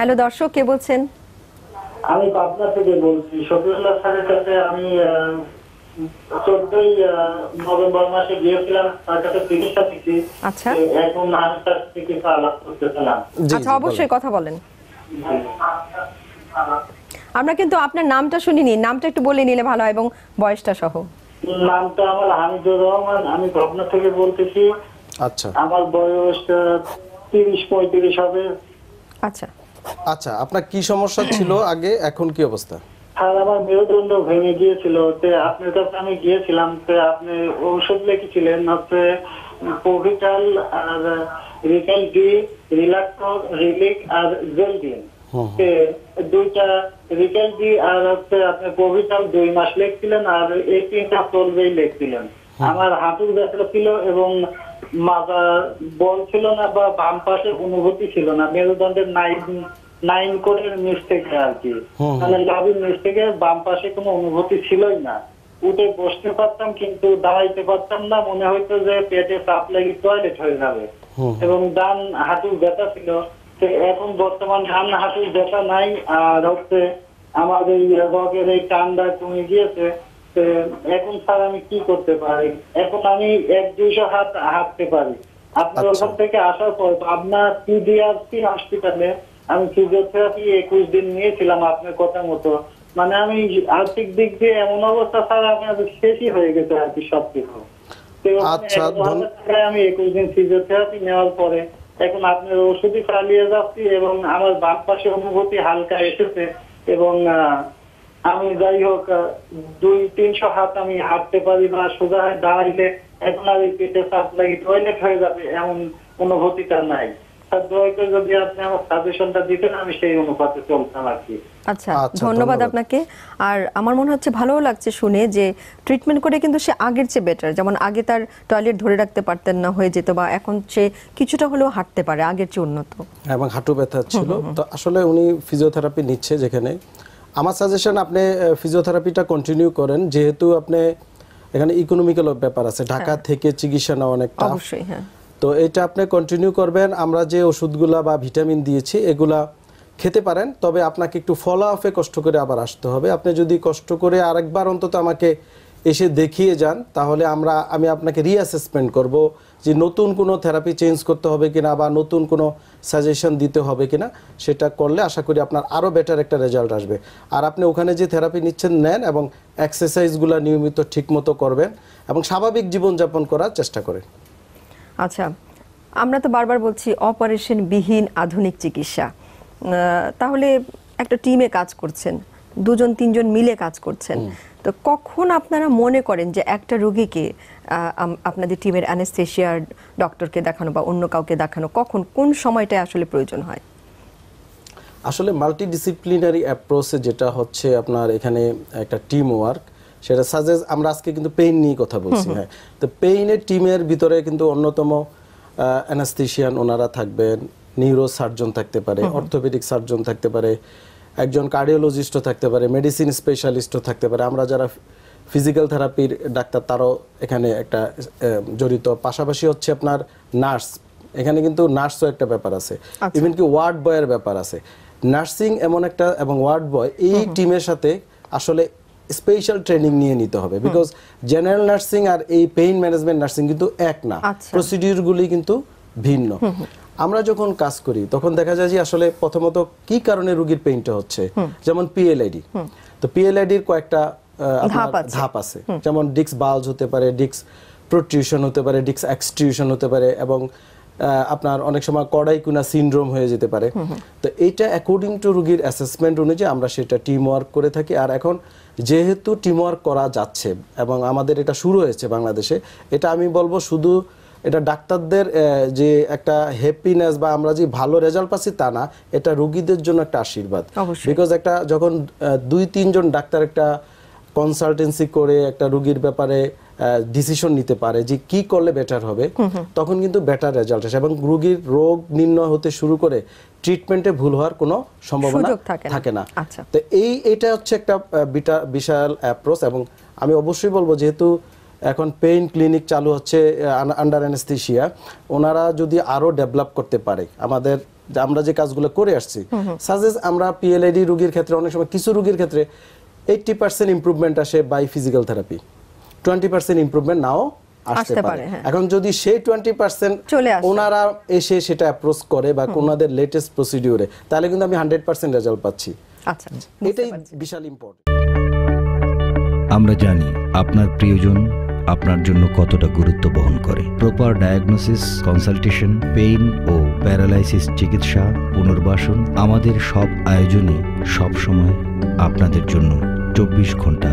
Hello দর্শক কে বলছেন আমি পাবনা থেকে বলছি শফিউল্লাহ স্যারের কাছে আমি চোদ্দই নভেম্বর মাসে গিয়েছিলাম তার কাছে চিকিৎসা দিচ্ছি আচ্ছা এখন চিকিৎসা আলাপ আচ্ছা, অবশ্যই কথা বলেন আমরা কিন্তু আপনার নামটা শুনিনি নামটা একটু বলে নিলে ভালো হয় এবং বয়সটা সহ নামটা আমার হামিদুর রহমান আমি পাবনা থেকে বলতেছি আচ্ছা আমার বয়স তিরিশ পঁয়ত্রিশ হবে আচ্ছা আচ্ছা আপনার কি সমস্যা ছিল আগে এখন কি অবস্থা আর আমার মেরুদণ্ড ভেঙে গিয়েছিল আপনার কাছে আমি গিয়েছিলাম আপনি ঔষধ লিখেছিলেন হচ্ছে কোভিটাল আর ডি রিলিক আর দুইটা ডি আর হচ্ছে আপনি কোভিটাল দুই মাস লিখছিলেন আর এই তিনটা চলবেই লিখছিলেন আমার হাঁটুর ব্যথা ছিল এবং মাথা বল ছিল না বা বাম পাশের অনুভূতি ছিল না মেরুদণ্ডের নাই নাইন কোডের নিচ থেকে আর কি মানে লবির নিচ থেকে বাম পাশে কোনো অনুভূতি ছিলই না উঠে বসতে পারতাম কিন্তু দাঁড়াইতে পারতাম না মনে হইতো যে পেটে চাপ লেগে টয়লেট হয়ে যাবে এবং ডান হাঁটুর ব্যথা ছিল এখন বর্তমান ডান হাঁটুর ব্যথা নাই আর হচ্ছে আমাদের বগের এই টান্ডা কমে গিয়েছে এখন স্যার আমি কি করতে পারি এখন আমি এক দুইশো হাত হাঁটতে পারি আপনার আচ্ছা। ওখান থেকে আসার পর আপনার পিডিআরসি হসপিটালে আমি ফিজিওথেরাপি একুশ দিন নিয়েছিলাম আপনার কথা মতো মানে আমি আর্থিক দিক দিয়ে এমন অবস্থা স্যার আমার শেষই হয়ে গেছে আর কি সবকিছু আচ্ছা, আমি একুশ দিন ফিজিওথেরাপি নেওয়ার পরে এখন আপনার ওষুধই ফালিয়ে যাচ্ছি এবং আমার বাম পাশে অনুভূতি হালকা এসেছে এবং আমি যাই হোক দুই তিনশো হাত আমি হাঁটতে পারি বা সোজা দাঁড়াইলে এখন আর পেটে সাপ্লাই টয়লেট হয়ে যাবে এমন অনুভূতিটা নাই আপনি আচ্ছা, আচ্ছা ধন্যবাদ আপনাকে আর আমার মনে হচ্ছে লাগছে শুনে যে ট্রিটমেন্ট করে কিন্তু সে আগের চেয়ে বেটার যেমন আগে তার টয়লেট ধরে রাখতে পারতেন না হয়ে বা এখন সে কিছুটা হলেও হাঁটতে পারে আগের চেয়ে উন্নত এবং হাঁটু ব্যথা আসলে উনি ফিজিওথেরাপি নিচ্ছে যেখানে আমার সাজেশন আপনি ফিজিওথেরাপিটা কন্টিনিউ করেন যেহেতু আপনি এখানে ইকোনমিক্যাল ব্যাপার আছে ঢাকা হ্যাঁ। থেকে চিকিৎসা নেওয়া অনেক অবশ্যই হ্যাঁ তো এটা আপনি কন্টিনিউ করবেন আমরা যে ওষুধগুলা বা ভিটামিন দিয়েছি এগুলা খেতে পারেন তবে আপনাকে একটু ফলো আপে কষ্ট করে আবার আসতে হবে আপনি যদি কষ্ট করে আরেকবার অন্তত আমাকে এসে দেখিয়ে যান তাহলে আমরা আমি আপনাকে রিঅ্যাসেসমেন্ট করব যে নতুন কোনো থেরাপি চেঞ্জ করতে হবে কিনা বা নতুন কোনো সাজেশন দিতে হবে কিনা সেটা করলে আশা করি আপনার আরও বেটার একটা রেজাল্ট আসবে আর আপনি ওখানে যে থেরাপি নিচ্ছেন নেন এবং এক্সারসাইজগুলো নিয়মিত ঠিকমতো করবেন এবং স্বাভাবিক জীবনযাপন করার চেষ্টা করেন আচ্ছা আমরা তো বারবার বলছি অপারেশন বিহীন আধুনিক চিকিৎসা তাহলে একটা টিমে কাজ করছেন দুজন তিনজন মিলে কাজ করছেন তো কখন আপনারা মনে করেন যে একটা রোগীকে আপনাদের টিমের অ্যানেস্থেশিয়ার ডক্টরকে দেখানো বা অন্য কাউকে দেখানো কখন কোন সময়টা আসলে প্রয়োজন হয় আসলে মাল্টিডিসিপ্লিনারি অ্যাপ্রোচে যেটা হচ্ছে আপনার এখানে একটা টিম ওয়ার্ক সেটা সাজেস আমরা আজকে কিন্তু পেইন নিয়ে কথা বলছি হ্যাঁ তো পেইনের টিমের ভিতরে কিন্তু অন্যতম অ্যানাস্থেশিয়ান ওনারা থাকবেন নিউরো সার্জন থাকতে পারে অর্থোপেডিক সার্জন থাকতে পারে একজন কার্ডিওলজিস্টও থাকতে পারে মেডিসিন স্পেশালিস্টও থাকতে পারে আমরা যারা ফিজিক্যাল থেরাপির ডাক্তার তারও এখানে একটা জড়িত পাশাপাশি হচ্ছে আপনার নার্স এখানে কিন্তু নার্সও একটা ব্যাপার আছে ইভেন আচ্ছা। কি ওয়ার্ড বয়ের ব্যাপার আছে নার্সিং এমন একটা এবং ওয়ার্ড বয় এই টিমের সাথে আসলে স্পেশাল ট্রেনিং নিয়ে নিতে হবে বিকজ জেনারেল নার্সিং আর এই পেইন ম্যানেজমেন্ট নার্সিং কিন্তু এক না প্রসিডিউরগুলি আচ্ছা। কিন্তু ভিন্ন আমরা যখন কাজ করি তখন দেখা যায় যে আসলে প্রথমত কি কারণে রোগীর পেইনটা হচ্ছে যেমন পিএলআইডি তো পিএলআইডির কয়েকটা ধাপ আছে যেমন ডিক্স বালজ হতে পারে ডিক্স প্রোটিউশন হতে পারে ডিক্স এক্সটিউশন হতে পারে এবং আপনার অনেক সময় কড়াইকুনা সিনড্রোম হয়ে যেতে পারে তো এইটা অ্যাকর্ডিং টু রুগীর অ্যাসেসমেন্ট অনুযায়ী আমরা সেটা টিম ওয়ার্ক করে থাকি আর এখন যেহেতু টিম ওয়ার্ক করা যাচ্ছে এবং আমাদের এটা শুরু হয়েছে বাংলাদেশে এটা আমি বলবো শুধু এটা ডাক্তারদের যে একটা হ্যাপিনেস বা আমরা যে ভালো রেজাল্ট পাচ্ছি তা না এটা রুগীদের জন্য একটা আশীর্বাদ বিকজ একটা যখন দুই তিনজন ডাক্তার একটা কনসালটেন্সি করে একটা রুগীর ব্যাপারে ডিসিশন নিতে পারে যে কি করলে বেটার হবে তখন কিন্তু বেটার রেজাল্ট আসে এবং রোগীর রোগ নির্ণয় হতে শুরু করে ট্রিটমেন্টে ভুল হওয়ার কোনো সম্ভাবনা থাকে না আচ্ছা। তো এই এটা হচ্ছে একটা বিশাল অ্যাপ্রোচ এবং আমি অবশ্যই বলবো যেহেতু এখন পেইন ক্লিনিক চালু হচ্ছে আন্ডার অ্যানেস্থেশিয়া ওনারা যদি আরও ডেভেলপ করতে পারে আমাদের আমরা যে কাজগুলো করে আসছি সাজেস আমরা পিএলআইডি রুগীর ক্ষেত্রে অনেক সময় কিছু রুগীর ক্ষেত্রে এইটটি পার্সেন্ট ইম্প্রুভমেন্ট আসে by physical therapy twenty percent improvement নাও আসতে পারে হ্যাঁ। এখন যদি সেই টোয়েন্টি পার্সেন্ট ওনারা এসে সেটা অ্যাপ্রোচ করে বা কোনাদের লেটেস্ট প্রসিডিউরে তাহলে কিন্তু আমি হান্ড্রেড পার্সেন্ট রেজাল্ট পাচ্ছি আচ্ছা এটাই বিশাল ইম্পর্টেন্ট আমরা জানি আপনার প্রিয়জন আপনার জন্য কতটা গুরুত্ব বহন করে প্রপার ডায়াগনোসিস কনসালটেশন পেইন ও প্যারালাইসিস চিকিৎসা পুনর্বাসন আমাদের সব আয়োজনে সবসময় আপনাদের জন্য চব্বিশ ঘন্টা